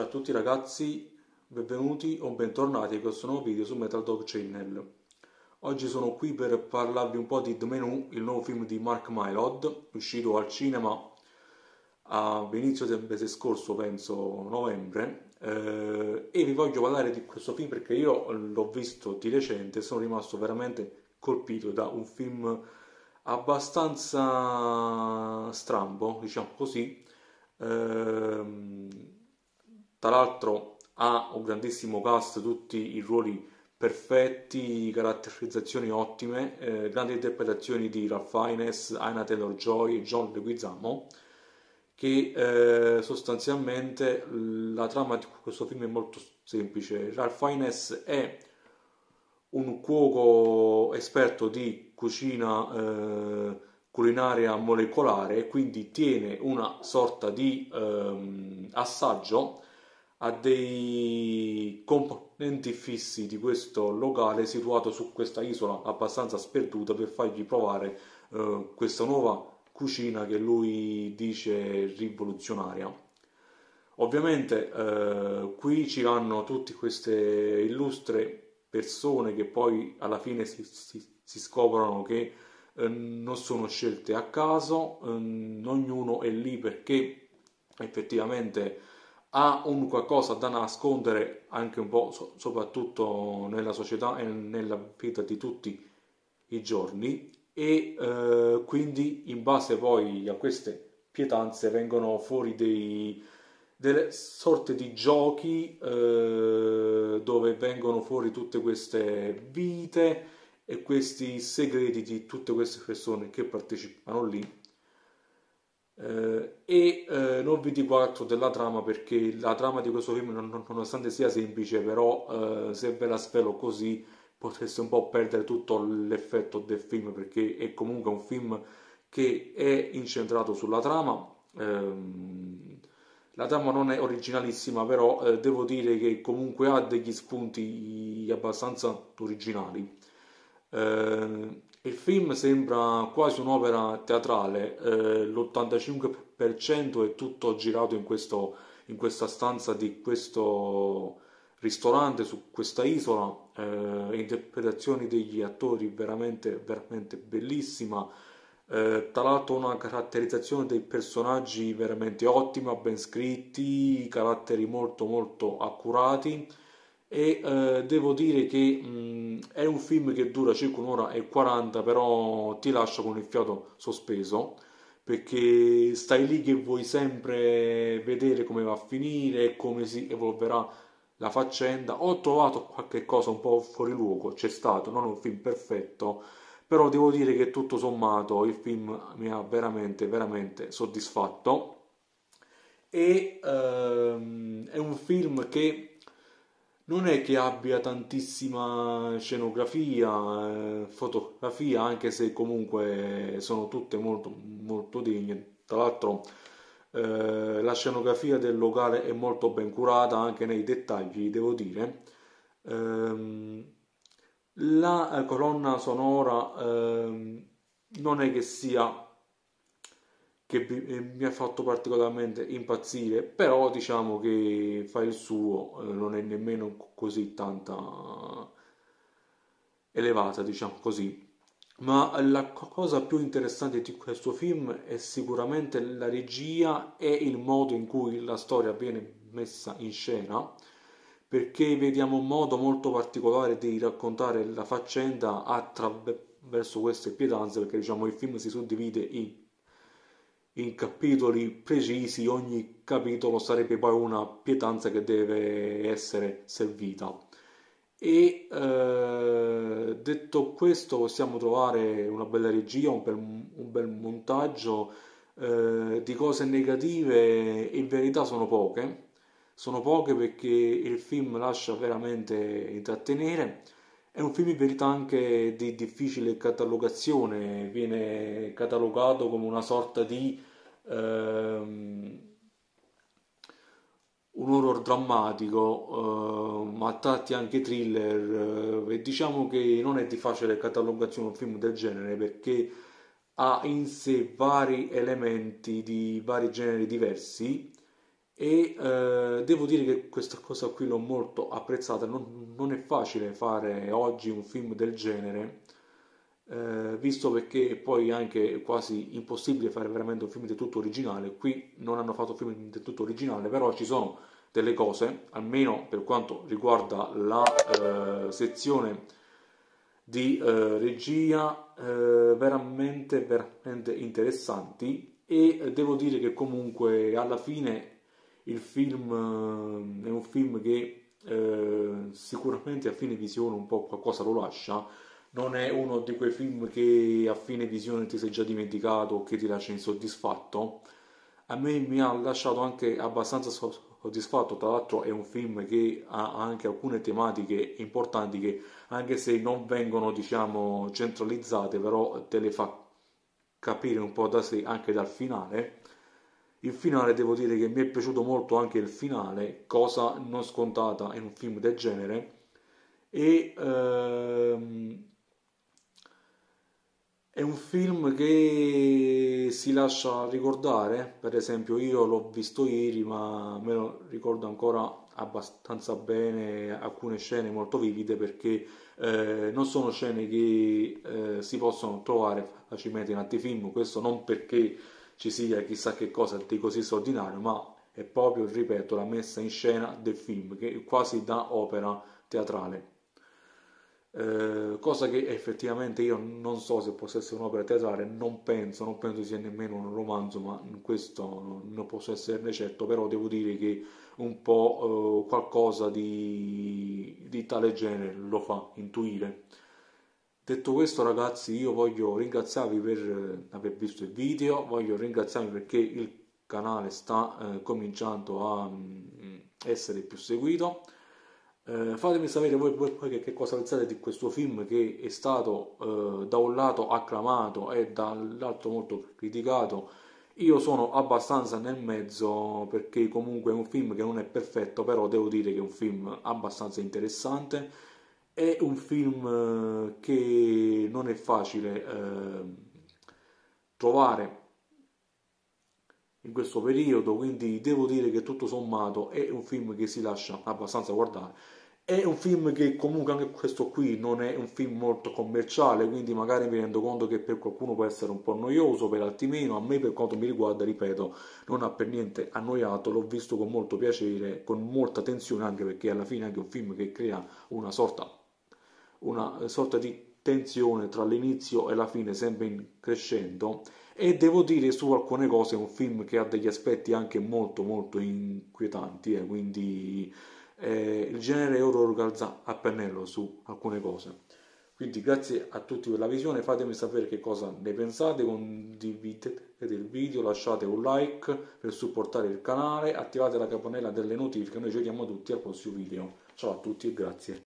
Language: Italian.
Ciao a tutti ragazzi, benvenuti o bentornati a questo nuovo video su Metal Dog Channel. Oggi sono qui per parlarvi un po' di The Menu, il nuovo film di Mark Mylod, uscito al cinema all'inizio del mese scorso, penso novembre, eh, e vi voglio parlare di questo film perché io l'ho visto di recente e sono rimasto veramente colpito da un film abbastanza strambo, diciamo così, ehm, tra l'altro ha un grandissimo cast, tutti i ruoli perfetti, caratterizzazioni ottime, eh, grandi interpretazioni di Ralph Fiennes, Aina Taylor-Joy, e John Leguizamo che eh, sostanzialmente la trama di questo film è molto semplice. Ralph Fiennes è un cuoco esperto di cucina eh, culinaria molecolare e quindi tiene una sorta di ehm, assaggio a dei componenti fissi di questo locale situato su questa isola abbastanza sperduta per fargli provare eh, questa nuova cucina che lui dice rivoluzionaria. Ovviamente eh, qui ci vanno tutte queste illustre persone che poi alla fine si, si, si scoprono che eh, non sono scelte a caso, eh, ognuno è lì perché effettivamente ha un qualcosa da nascondere anche un po' so- soprattutto nella società e nella vita di tutti i giorni e eh, quindi in base poi a queste pietanze vengono fuori dei, delle sorte di giochi eh, dove vengono fuori tutte queste vite e questi segreti di tutte queste persone che partecipano lì eh, e eh, non vi dico altro della trama perché la trama di questo film non, nonostante sia semplice però eh, se ve la svelo così potreste un po' perdere tutto l'effetto del film perché è comunque un film che è incentrato sulla trama ehm, la trama non è originalissima però eh, devo dire che comunque ha degli spunti abbastanza originali eh, il film sembra quasi un'opera teatrale, eh, l'85% è tutto girato in, questo, in, questa stanza di questo ristorante su questa isola, eh, interpretazioni degli attori veramente, veramente bellissima, eh, tra l'altro una caratterizzazione dei personaggi veramente ottima, ben scritti, caratteri molto molto accurati e eh, devo dire che mh, mm, è un film che dura circa un'ora e 40 però ti lascia con il fiato sospeso perché stai lì che vuoi sempre vedere come va a finire e come si evolverà la faccenda ho trovato qualche cosa un po' fuori luogo c'è stato non un film perfetto però devo dire che tutto sommato il film mi ha veramente veramente soddisfatto e ehm, è un film che non è che abbia tantissima scenografia, eh, fotografia, anche se comunque sono tutte molto, molto degne. Tra l'altro eh, la scenografia del locale è molto ben curata anche nei dettagli, devo dire. Ehm, eh, la colonna sonora ehm, non è che sia che eh, mi ha fatto particolarmente impazzire, però diciamo che fa il suo, eh, non è nemmeno così tanta elevata, diciamo così. Ma la cosa più interessante di questo film è sicuramente la regia e il modo in cui la storia viene messa in scena, perché vediamo un modo molto particolare di raccontare la faccenda attraverso queste pietanze, perché diciamo il film si suddivide in in capitoli precisi, ogni capitolo sarebbe poi una pietanza che deve essere servita. E eh, detto questo, possiamo trovare una bella regia, un bel, un bel montaggio. Eh, di cose negative in verità sono poche, sono poche perché il film lascia veramente intrattenere. È un film in verità anche di difficile catalogazione, viene catalogato come una sorta di ehm, un horror drammatico, eh, ma tratti anche thriller, eh, e diciamo che non è di facile catalogazione un film del genere perché ha in sé vari elementi di vari generi diversi e eh, devo dire che questa cosa qui l'ho molto apprezzata, non, non è facile fare oggi un film del genere eh, visto perché è poi anche quasi impossibile fare veramente un film del tutto originale, qui non hanno fatto film del tutto originale, però ci sono delle cose, almeno per quanto riguarda la eh, sezione di eh, regia, eh, veramente, veramente interessanti e devo dire che comunque alla fine il film eh, è un film che eh, sicuramente a fine visione un po' qualcosa lo lascia, non è uno di quei film che a fine visione ti sei già dimenticato o che ti lascia insoddisfatto. A me mi ha lasciato anche abbastanza soddisfatto, tra l'altro è un film che ha anche alcune tematiche importanti che anche se non vengono diciamo centralizzate però te le fa capire un po' da sé anche dal finale. Il finale devo dire che mi è piaciuto molto anche il finale, cosa non scontata in un film del genere e ehm, è un film che si lascia ricordare, per esempio io l'ho visto ieri ma me lo ricordo ancora abbastanza bene alcune scene molto vivide perché eh, non sono scene che eh, si possono trovare facilmente in altri film, questo non perché ci sia chissà che cosa di così straordinario, ma è proprio, ripeto, la messa in scena del film, che quasi da opera teatrale. Eh, cosa che effettivamente io non so se possa essere un'opera teatrale, non penso, non penso sia nemmeno un romanzo, ma in questo non posso esserne certo, però devo dire che un po' eh, qualcosa di, di tale genere lo fa intuire. Detto questo ragazzi io voglio ringraziarvi per eh, aver visto il video, voglio ringraziarvi perché il canale sta eh, cominciando a mh, mm, essere più seguito eh, fatemi sapere voi, voi, voi che, che, cosa pensate di questo film che è stato eh, da un lato acclamato e dall'altro molto criticato. Io sono abbastanza nel mezzo perché comunque è un film che non è perfetto, però devo dire che è un film abbastanza interessante. È un film eh, che non è facile eh, trovare in questo periodo, quindi devo dire che tutto sommato è un film che si lascia abbastanza guardare. È un film che comunque anche questo qui non è un film molto commerciale, quindi magari mi rendo conto che per qualcuno può essere un po' noioso, per altri meno, a me per quanto mi riguarda, ripeto, non ha per niente annoiato, l'ho visto con molto piacere, con molta tensione, anche perché alla fine è anche un film che crea una sorta, una sorta di tensione tra l'inizio e la fine sempre in crescendo e devo dire su alcune cose è un film che ha degli aspetti anche molto molto inquietanti e eh, quindi eh, il genere horror calza a pennello su alcune cose quindi grazie a tutti per la visione fatemi sapere che cosa ne pensate condividete il video lasciate un like per supportare il canale attivate la campanella delle notifiche noi ci vediamo tutti al prossimo video ciao a tutti e grazie